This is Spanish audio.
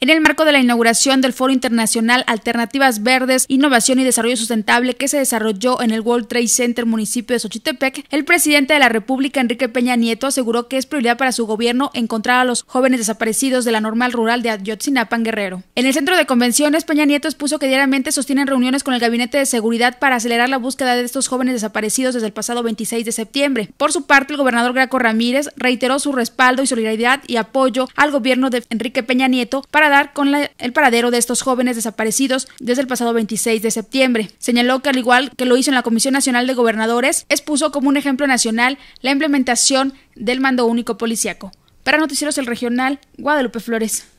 En el marco de la inauguración del Foro Internacional Alternativas Verdes, Innovación y Desarrollo Sustentable que se desarrolló en el World Trade Center municipio de Xochitepec, el presidente de la República, Enrique Peña Nieto, aseguró que es prioridad para su gobierno encontrar a los jóvenes desaparecidos de la normal rural de Ayotzinapan Guerrero. En el centro de convenciones, Peña Nieto expuso que diariamente sostienen reuniones con el Gabinete de Seguridad para acelerar la búsqueda de estos jóvenes desaparecidos desde el pasado 26 de septiembre. Por su parte, el gobernador Graco Ramírez reiteró su respaldo y solidaridad y apoyo al gobierno de Enrique Peña Nieto para dar con el paradero de estos jóvenes desaparecidos desde el pasado 26 de septiembre. Señaló que al igual que lo hizo en la Comisión Nacional de Gobernadores, expuso como un ejemplo nacional la implementación del mando único policíaco. Para Noticieros El Regional, Guadalupe Flores.